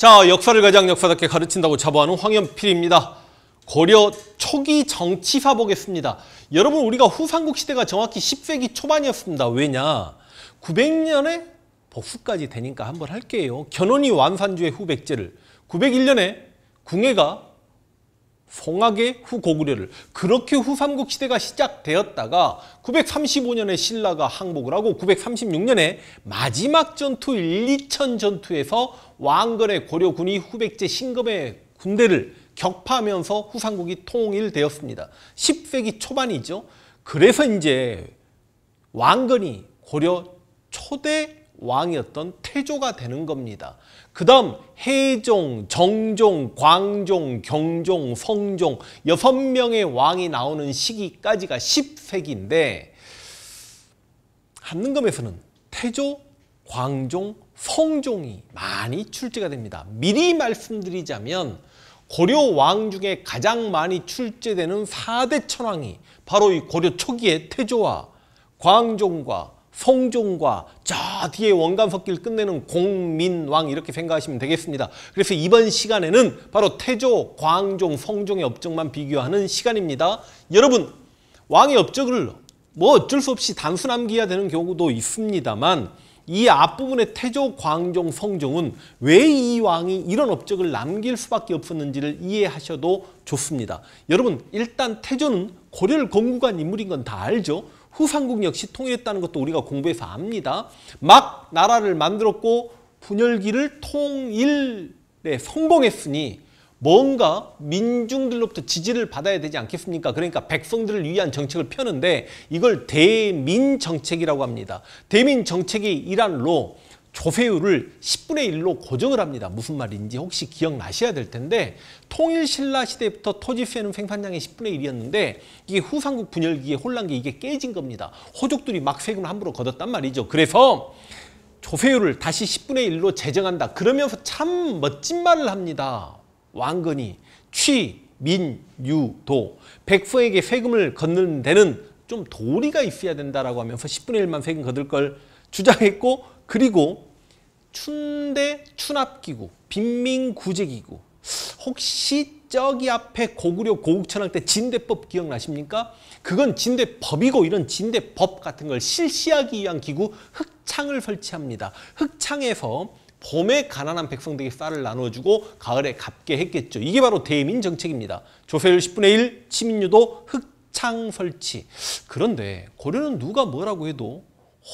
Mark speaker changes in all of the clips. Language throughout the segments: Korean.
Speaker 1: 자, 역사를 가장 역사답게 가르친다고 자부하는 황현필입니다. 고려 초기 정치사 보겠습니다. 여러분 우리가 후삼국 시대가 정확히 10세기 초반이었습니다. 왜냐? 900년에 복수까지 되니까 한번 할게요. 견훤이 완산주의 후백제를 901년에 궁예가 송악의후 고구려를 그렇게 후삼국 시대가 시작되었다가 935년에 신라가 항복을 하고 936년에 마지막 전투 1, 2천 전투에서 왕건의 고려군이 후백제 신검의 군대를 격파하면서 후삼국이 통일되었습니다. 10세기 초반이죠. 그래서 이제 왕건이 고려 초대 왕이었던 태조가 되는 겁니다. 그 다음 해종, 정종, 광종, 경종, 성종 여섯 명의 왕이 나오는 시기까지가 10세기인데 한능검에서는 태조, 광종, 성종이 많이 출제가 됩니다. 미리 말씀드리자면 고려 왕 중에 가장 많이 출제되는 4대 천왕이 바로 이 고려 초기의 태조와 광종과 성종과 저 뒤에 원간 석기를 끝내는 공민왕 이렇게 생각하시면 되겠습니다. 그래서 이번 시간에는 바로 태조, 광종, 성종의 업적만 비교하는 시간입니다. 여러분 왕의 업적을 뭐 어쩔 수 없이 단순암기해야 되는 경우도 있습니다만 이 앞부분의 태조, 광종, 성종은 왜 이 왕이 이런 업적을 남길 수밖에 없었는지를 이해하셔도 좋습니다. 여러분 일단 태조는 고려를 건국한 인물인 건 다 알죠. 후삼국 역시 통일했다는 것도 우리가 공부해서 압니다. 막 나라를 만들었고 분열기를 통일에 성공했으니 뭔가 민중들로부터 지지를 받아야 되지 않겠습니까? 그러니까 백성들을 위한 정책을 펴는데 이걸 대민 정책이라고 합니다. 대민 정책의 일환로 으 조세율을 10분의 1로 고정을 합니다. 무슨 말인지 혹시 기억나셔야 될 텐데 통일신라 시대부터 토지세는 생산량의 10분의 1이었는데 이게 후삼국 분열기에 혼란기 이게 깨진 겁니다. 호족들이 막 세금을 함부로 걷었단 말이죠. 그래서 조세율을 다시 10분의 1로 제정한다. 그러면서 참 멋진 말을 합니다. 왕건이 취, 민, 유, 도 백성에게 세금을 걷는 데는 좀 도리가 있어야 된다라고 하면서 10분의 1만 세금 걷을 걸 주장했고 그리고 춘대 춘합기구, 빈민구제기구 혹시 저기 앞에 고구려 고국천왕때 진대법 기억나십니까? 그건 진대법이고 이런 진대법 같은 걸 실시하기 위한 기구 흑창을 설치합니다. 흑창에서 봄에 가난한 백성들에게 쌀을 나눠주고 가을에 갚게 했겠죠. 이게 바로 대민 정책입니다. 조세율 10분의 1, 치민유도 흑창 설치. 그런데 고려는 누가 뭐라고 해도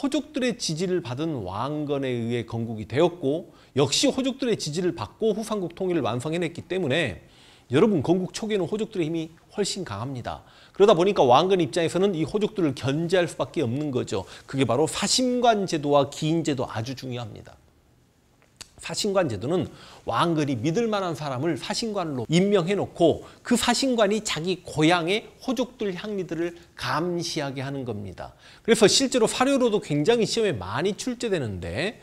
Speaker 1: 호족들의 지지를 받은 왕건에 의해 건국이 되었고 역시 호족들의 지지를 받고 후삼국 통일을 완성해냈기 때문에 여러분 건국 초기에는 호족들의 힘이 훨씬 강합니다. 그러다 보니까 왕건 입장에서는 이 호족들을 견제할 수밖에 없는 거죠. 그게 바로 사심관 제도와 기인 제도 아주 중요합니다. 사신관 제도는 왕들이 믿을 만한 사람을 사신관로 으 임명해놓고 그 사신관이 자기 고향의 호족들 향리들을 감시하게 하는 겁니다. 그래서 실제로 사료로도 굉장히 시험에 많이 출제되는데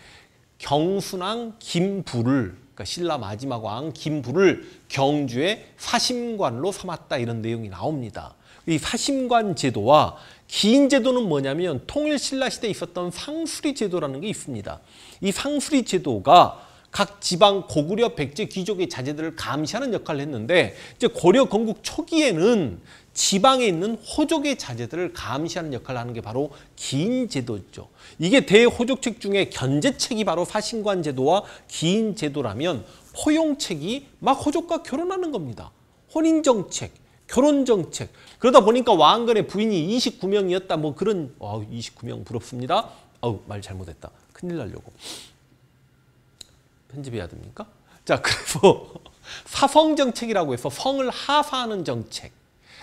Speaker 1: 경순왕 김부를 그러니까 신라 마지막 왕 김부를 경주의 사심관로 삼았다 이런 내용이 나옵니다. 이 사심관 제도와 기인 제도는 뭐냐면 통일 신라 시대에 있었던 상수리 제도라는 게 있습니다. 이 상수리 제도가 각 지방 고구려 백제 귀족의 자제들을 감시하는 역할을 했는데 이제 고려 건국 초기에는 지방에 있는 호족의 자제들을 감시하는 역할을 하는 게 바로 기인 제도죠. 이게 대호족책 중에 견제책이 바로 사신관 제도와 기인 제도라면 포용책이 막 호족과 결혼하는 겁니다. 혼인정책, 결혼 정책. 그러다 보니까 왕건의 부인이 29명이었다. 뭐 그런 와 아, 29명 부럽습니다. 어우말 잘못했다. 큰일 날려고. 편집해야 됩니까? 자그리고 사성 정책이라고 해서 성을 하사하는 정책.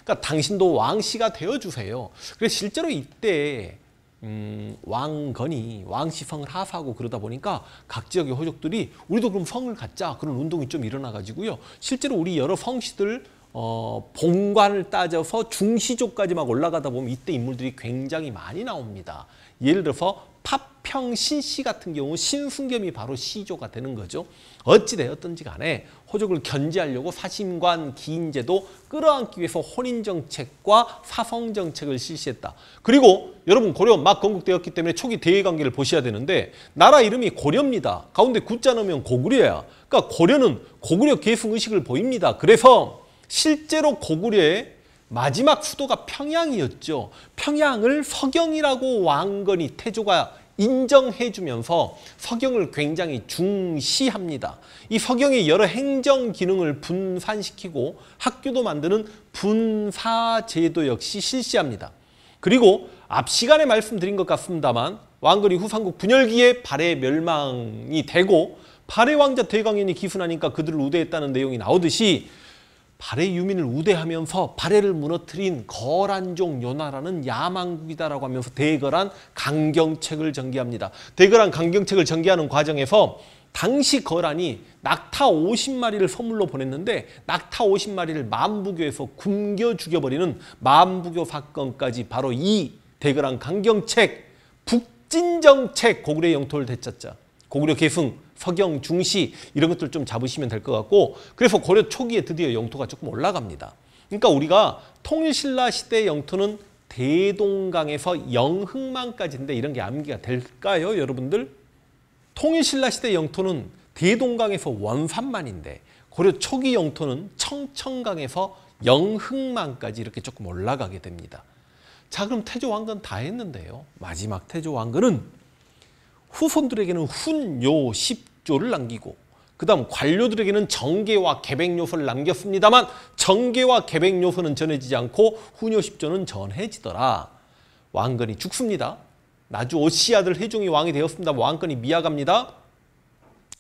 Speaker 1: 그러니까 당신도 왕씨가 되어주세요. 그래서 실제로 이때 음, 왕건이 왕시성을 하사하고 그러다 보니까 각 지역의 호족들이 우리도 그럼 성을 갖자 그런 운동이 좀 일어나가지고요. 실제로 우리 여러 성씨들 어, 봉관을 따져서 중시조까지 막 올라가다 보면 이때 인물들이 굉장히 많이 나옵니다. 예를 들어서 파평신 씨 같은 경우 신순겸이 바로 시조가 되는 거죠. 어찌되었든지 간에 호족을 견제하려고 사심관 기인제도 끌어안기 위해서 혼인정책과 사성정책을 실시했다. 그리고 여러분 고려 막 건국되었기 때문에 초기 대외관계를 보셔야 되는데 나라 이름이 고려입니다. 가운데 굿자 넣으면 고구려야. 그러니까 고려는 고구려 계승의식을 보입니다. 그래서 실제로 고구려의 마지막 수도가 평양이었죠. 평양을 서경이라고 왕건이 태조가 인정해주면서 서경을 굉장히 중시합니다. 이 서경이 여러 행정 기능을 분산시키고 학교도 만드는 분사제도 역시 실시합니다. 그리고 앞 시간에 말씀드린 것 같습니다만 왕건이 후삼국 분열기에 발해 멸망이 되고 발해 왕자 대강연이 기순하니까 그들을 우대했다는 내용이 나오듯이 발해 유민을 우대하면서 발해를 무너뜨린 거란종 연나라는 야망국이다라고 하면서 대거란 강경책을 전개합니다. 대거란 강경책을 전개하는 과정에서 당시 거란이 낙타 50마리를 선물로 보냈는데 낙타 50마리를 만부교에서 굶겨 죽여버리는 만부교 사건까지 바로 이 대거란 강경책 북진정책 고구려 영토를 되찾자 고구려 계승 서경, 중시 이런 것들 좀 잡으시면 될 것 같고 그래서 고려 초기에 드디어 영토가 조금 올라갑니다. 그러니까 우리가 통일신라 시대 영토는 대동강에서 영흥만까지인데 이런 게 암기가 될까요 여러분들? 통일신라 시대 영토는 대동강에서 원산만인데 고려 초기 영토는 청천강에서 영흥만까지 이렇게 조금 올라가게 됩니다. 자 그럼 태조왕건 다 했는데요. 마지막 태조왕건은 후손들에게는 훈, 요, 조를 남기고 그 다음 관료들에게는 정계와 개백요소를 남겼습니다만 정계와 개백요소는 전해지지 않고 훈요십조는 전해지더라. 왕건이 죽습니다. 나주 오시아들 해종이 왕이 되었습니다. 왕건이 미아갑니다.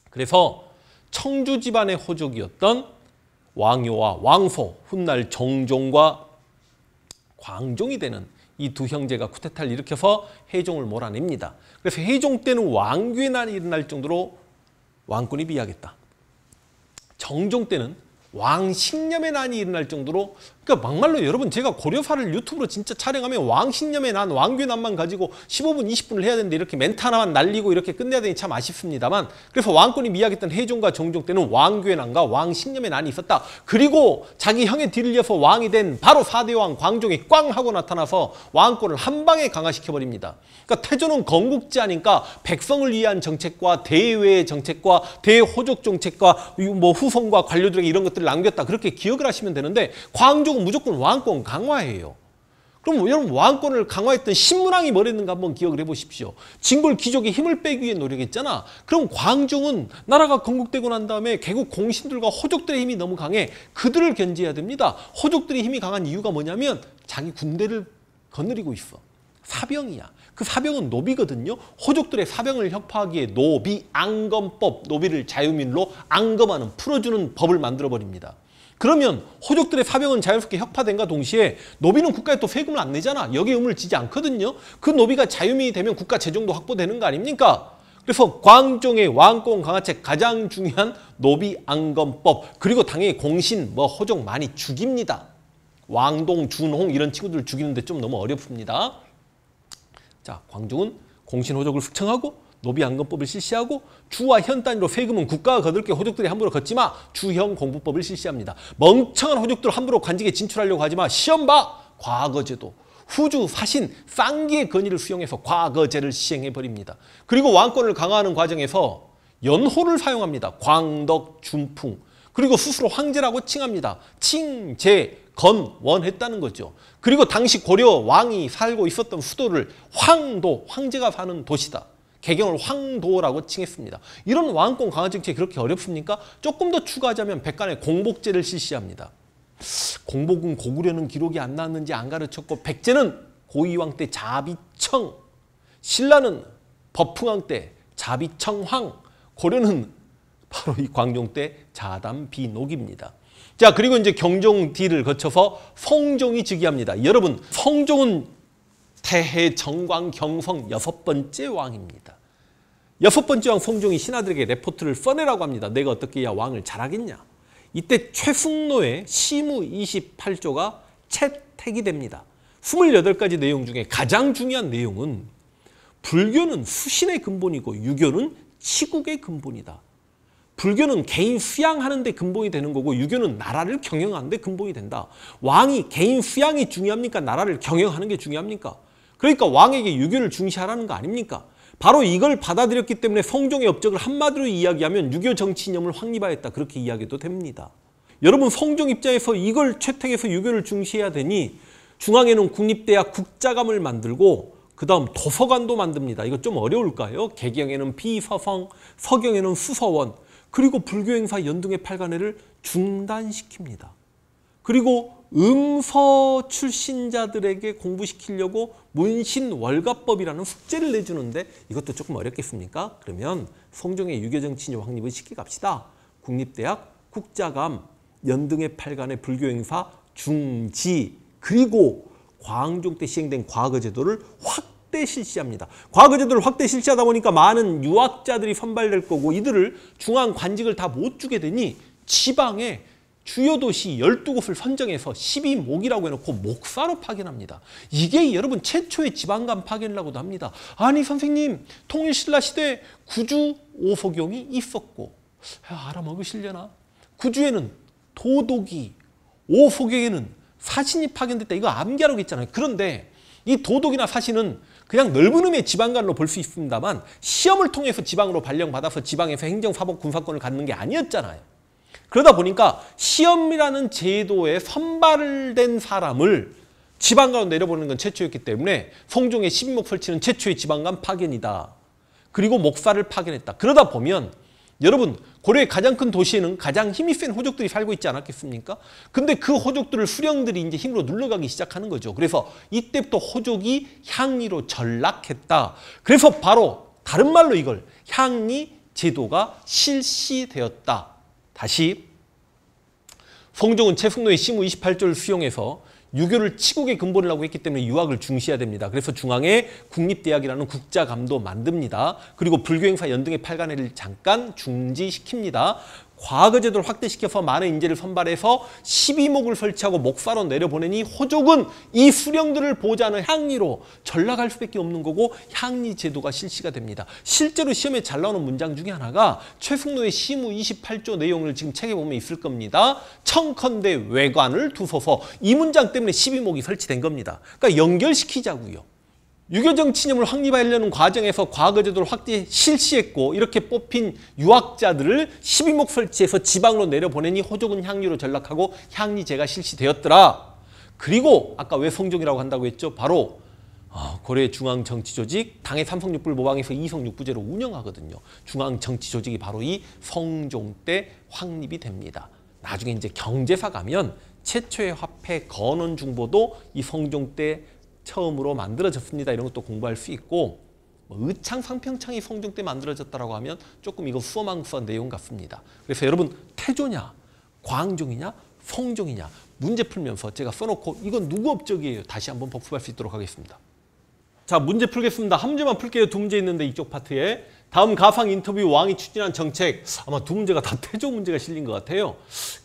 Speaker 1: 그래서 청주 집안의 호족이었던 왕요와 왕소, 훗날 정종과 광종이 되는 이 두 형제가 쿠데타를 일으켜서 해종을 몰아냅니다. 그래서 해종 때는 왕귀의 날이 일어날 정도로 왕권이 비약했다 정종 때는 왕 식념의 난이 일어날 정도로 그러니까 막말로 여러분 제가 고려사를 유튜브로 진짜 촬영하면 왕신념에 난 왕균함만 가지고 15분 20분을 해야 되는데 이렇게 멘트 하나만 날리고 이렇게 끝내야 되니 참 아쉽습니다만 그래서 왕권이 미약했던 해종과 정종 때는 왕균의 난과 왕신념의 난이 있었다. 그리고 자기 형의 뒤를 이어서 왕이 된 바로 사대왕 광종이 꽝 하고 나타나서 왕권을 한방에 강화시켜버립니다. 그러니까 태조는 건국지하니까 백성을 위한 정책과 대외의 정책과 대호족 정책과 뭐 후손과 관료들에게 이런 것들을 남겼다. 그렇게 기억을 하시면 되는데 광종 왕은 무조건 왕권 강화해요. 그럼 여러분 왕권을 강화했던 신문왕이 뭐랬는가 한번 기억을 해보십시오. 징벌 귀족의 힘을 빼기 위해 노력했잖아. 그럼 광종은 나라가 건국되고 난 다음에 개국 공신들과 호족들의 힘이 너무 강해 그들을 견제해야 됩니다. 호족들의 힘이 강한 이유가 뭐냐면 자기 군대를 거느리고 있어. 사병이야. 그 사병은 노비거든요. 호족들의 사병을 협파하기에 노비, 앙검법, 노비를 자유민로 앙검하는 풀어주는 법을 만들어버립니다. 그러면 호족들의 사병은 자연스럽게 혁파된과 동시에 노비는 국가에 또 세금을 안 내잖아. 여기 에 의무를 지지 않거든요. 그 노비가 자유민이 되면 국가 재정도 확보되는 거 아닙니까? 그래서 광종의 왕권 강화책 가장 중요한 노비 안검법 그리고 당의 공신 뭐 호족 많이 죽입니다. 왕동, 준홍 이런 친구들 죽이는데 좀 너무 어렵습니다. 자, 광종은 공신 호족을 숙청하고 노비안검법을 실시하고 주와 현 단위로 세금은 국가가 거둘 게 호족들이 함부로 걷지 마. 주형 공부법을 실시합니다. 멍청한 호족들 함부로 관직에 진출하려고 하지 마. 시험 봐. 과거제도. 후주, 사신, 쌍기의 건의를 수용해서 과거제를 시행해버립니다. 그리고 왕권을 강화하는 과정에서 연호를 사용합니다. 광덕, 준풍. 그리고 스스로 황제라고 칭합니다. 칭, 제, 건, 원 했다는 거죠. 그리고 당시 고려 왕이 살고 있었던 수도를 황도, 황제가 사는 도시다. 개경을 황도라고 칭했습니다. 이런 왕권 강화 정책이 그렇게 어렵습니까? 조금 더 추가하자면 백간의 공복제를 실시합니다. 공복은 고구려는 기록이 안 나왔는지 안 가르쳤고 백제는 고이왕 때 자비청, 신라는 법흥왕 때 자비청황, 고려는 바로 이 광종 때 자담비녹입니다. 자 그리고 이제 경종 뒤를 거쳐서 성종이 즉위합니다. 여러분 성종은 태해 정광 경성 여섯 번째 왕입니다. 여섯 번째 왕성종이 신하들에게 레포트를 써내라고 합니다. 내가 어떻게야 왕을 잘하겠냐. 이때 최승로의 시무 28조가 채택이 됩니다. 28가지 내용 중에 가장 중요한 내용은 불교는 수신의 근본이고 유교는 치국의 근본이다. 불교는 개인 수양하는 데 근본이 되는 거고 유교는 나라를 경영하는 데 근본이 된다. 왕이 개인 수양이 중요합니까? 나라를 경영하는 게 중요합니까? 그러니까 왕에게 유교를 중시하라는 거 아닙니까? 바로 이걸 받아들였기 때문에 성종의 업적을 한마디로 이야기하면 유교 정치 념을 확립하였다 그렇게 이야기도 됩니다. 여러분 성종 입장에서 이걸 채택해서 유교를 중시해야 되니 중앙에는 국립대학 국자감을 만들고 그 다음 도서관도 만듭니다. 이거 좀 어려울까요? 개경에는 비서성, 서경에는 수서원, 그리고 불교 행사 연등의 팔관회를 중단시킵니다. 그리고 음서 출신자들에게 공부시키려고 문신월가법이라는 숙제를 내주는데 이것도 조금 어렵겠습니까? 그러면 성종의 유교정치인 확립을 시켜갑시다. 국립대학, 국자감, 연등의 팔간의 불교행사, 중지, 그리고 광종 때 시행된 과거제도를 확대 실시합니다. 과거제도를 확대 실시하다 보니까 많은 유학자들이 선발될 거고 이들을 중앙 관직을 다 못 주게 되니 지방에 주요 도시 12곳을 선정해서 12목이라고 해놓고 목사로 파견합니다. 이게 여러분 최초의 지방간 파견이라고도 합니다. 아니 선생님 통일신라 시대 구주 오소경이 있었고 알아먹으시려나? 구주에는 도독이 오소경에는 사신이 파견됐다. 이거 암기하라고 했잖아요. 그런데 이 도독이나 사신은 그냥 넓은 의미의 지방간으로 볼 수 있습니다만 시험을 통해서 지방으로 발령받아서 지방에서 행정, 사법, 군사권을 갖는 게 아니었잖아요. 그러다 보니까 시험이라는 제도에 선발된 사람을 지방간으로 내려보는 건 최초였기 때문에 성종의 1목 설치는 최초의 지방간 파견이다. 그리고 목사를 파견했다. 그러다 보면 여러분 고려의 가장 큰 도시에는 가장 힘이 센 호족들이 살고 있지 않았겠습니까? 근데 그 호족들을 수령들이 이제 힘으로 눌러가기 시작하는 거죠. 그래서 이때부터 호족이 향리로 전락했다. 그래서 바로 다른 말로 이걸 향리 제도가 실시되었다. 다시 성종은 최승로의 시무 28조를 수용해서 유교를 치국의 근본이라고 했기 때문에 유학을 중시해야 됩니다. 그래서 중앙에 국립대학이라는 국자감도 만듭니다. 그리고 불교행사 연등의 팔관회를 잠깐 중지시킵니다. 과거 제도를 확대시켜서 많은 인재를 선발해서 12목을 설치하고 목사로 내려보내니 호족은 이 수령들을 보자는 향리로 전락할 수밖에 없는 거고 향리 제도가 실시가 됩니다. 실제로 시험에 잘 나오는 문장 중에 하나가 최승로의 시무 28조 내용을 지금 책에 보면 있을 겁니다. 청컨대 외관을 두서서 이 문장 때문에 12목이 설치된 겁니다. 그러니까 연결시키자고요. 유교 정치념을 확립하려는 과정에서 과거 제도를 확대 실시했고 이렇게 뽑힌 유학자들을 12목 설치해서 지방으로 내려보내니 호족은 향리로 전락하고 향리제가 실시되었더라. 그리고 아까 왜 성종이라고 한다고 했죠? 바로 아, 고려 의 중앙정치조직 당의 삼성육부를모방해서 이성육부제로 운영하거든요. 중앙정치조직이 바로 이 성종 때 확립이 됩니다. 나중에 이제 경제사 가면 최초의 화폐 건원 중보도 이 성종 때 처음으로 만들어졌습니다. 이런 것도 공부할 수 있고 뭐 의창, 상평창이 성종 때 만들어졌다라고 하면 조금 이거 수어망국사 내용 같습니다. 그래서 여러분 태조냐, 광종이냐, 성종이냐 문제 풀면서 제가 써놓고 이건 누구 업적이에요? 다시 한번 복습할 수 있도록 하겠습니다. 자 문제 풀겠습니다. 한 문제만 풀게요. 두 문제 있는데 이쪽 파트에 다음 가상 인터뷰 왕이 추진한 정책 아마 두 문제가 다 태조 문제가 실린 것 같아요.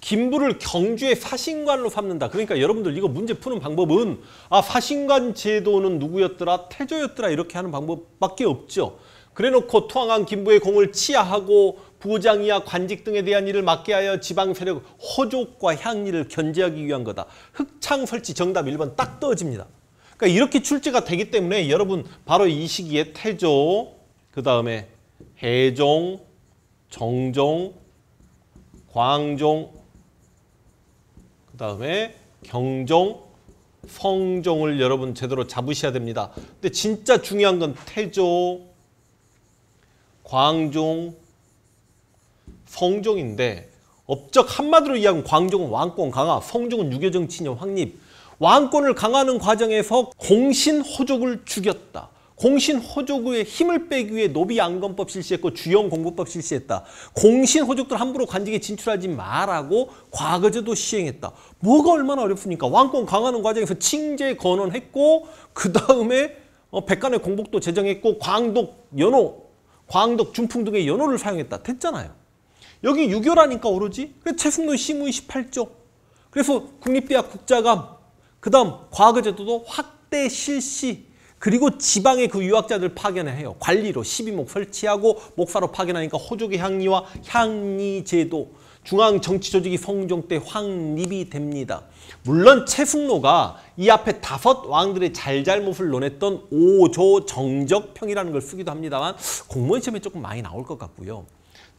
Speaker 1: 김부를 경주의 사신관으로 삼는다. 그러니까 여러분들 이거 문제 푸는 방법은 아 사신관 제도는 누구였더라 태조였더라 이렇게 하는 방법밖에 없죠. 그래놓고 투항한 김부의 공을 치하하고 부장이야 관직 등에 대한 일을 맡게 하여 지방 세력 호족과 향리를 견제하기 위한 거다. 흑창 설치 정답 1번 딱 떨어집니다. 그러니까 이렇게 출제가 되기 때문에 여러분 바로 이 시기에 태조 그 다음에 해종, 정종, 광종, 그 다음에 경종, 성종을 여러분 제대로 잡으셔야 됩니다. 근데 진짜 중요한 건 태조, 광종, 성종인데 업적 한마디로 이야기하면 광종은 왕권 강화, 성종은 유교정 친여 확립. 왕권을 강화하는 과정에서 공신 호족을 죽였다. 공신 호족의 힘을 빼기 위해 노비 양건법 실시했고 주영 공부법 실시했다. 공신 호족들 함부로 관직에 진출하지 말라고 과거제도 시행했다. 뭐가 얼마나 어렵습니까? 왕권 강화하는 과정에서 칭제 건언했고 그 다음에 어, 백간의 공복도 제정했고 광독 연호, 광독 중풍 등의 연호를 사용했다. 됐잖아요. 여기 유교라니까 오로지. 그래서 최승론 시무의 18조. 그래서 국립대학 국자감, 그 다음 과거제도도 확대 실시. 그리고 지방에 그 유학자들 파견해요. 관리로 12목 설치하고 목사로 파견하니까 호족의 향리와 향리제도 중앙 정치조직이 성종 때 확립이 됩니다. 물론 최승로가 이 앞에 다섯 왕들의 잘잘못을 논했던 오조 정적평이라는 걸 쓰기도 합니다만 공무원 시험에 조금 많이 나올 것 같고요.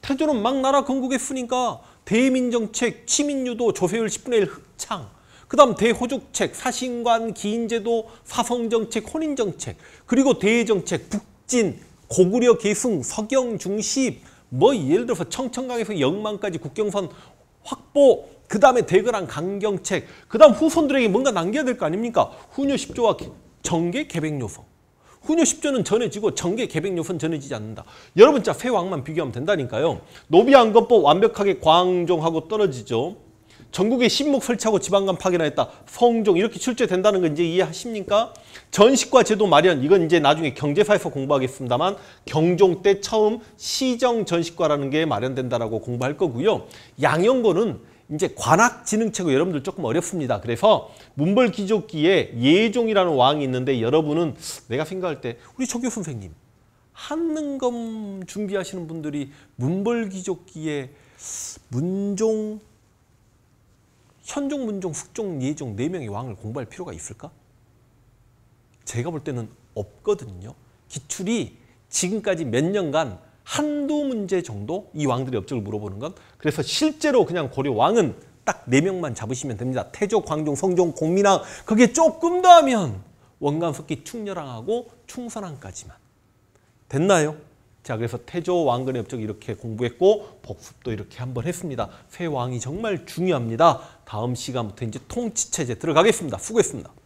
Speaker 1: 태조는 막 나라 건국에 쓰니까 대민정책, 치민유도, 조세율 10분의 1 흑창 그 다음 대호족책, 사신관, 기인제도, 사성정책, 혼인정책, 그리고 대해정책, 북진, 고구려 계승, 서경 중시뭐 예를 들어서 청천강에서 영만까지 국경선 확보, 그 다음에 대거랑 강경책, 그 다음 후손들에게 뭔가 남겨야 될 거 아닙니까? 훈요 10조와 정계 개백요소. 훈요 10조는 전해지고 정계 개백요소는 전해지지 않는다. 여러분 자 세왕만 비교하면 된다니까요. 노비안검법 완벽하게 광종하고 떨어지죠. 전국에 신목 설치하고 지방간 파견하였다. 성종 이렇게 출제된다는 건 이제 이해하십니까? 전식과 제도 마련 이건 이제 나중에 경제사에서 공부하겠습니다만 경종 때 처음 시정 전식과라는 게 마련된다라고 공부할 거고요. 양형고는 이제 관악지능체고 여러분들 조금 어렵습니다. 그래서 문벌기족기에 예종이라는 왕이 있는데 여러분은 내가 생각할 때 우리 조교 선생님 한능검 준비하시는 분들이 문벌기족기에 문종 현종, 문종, 숙종, 예종 네 명의 왕을 공부할 필요가 있을까? 제가 볼 때는 없거든요. 기출이 지금까지 몇 년간 한두 문제 정도 이 왕들의 업적을 물어보는 건 그래서 실제로 그냥 고려 왕은 딱 네 명만 잡으시면 됩니다. 태조, 광종, 성종, 공민왕 그게 조금 더 하면 원간석기 충렬왕하고 충선왕까지만 됐나요? 자 그래서 태조 왕건의 업적 이렇게 공부했고 복습도 이렇게 한번 했습니다. 새 왕이 정말 중요합니다. 다음 시간부터 이제 통치체제 들어가겠습니다. 수고했습니다.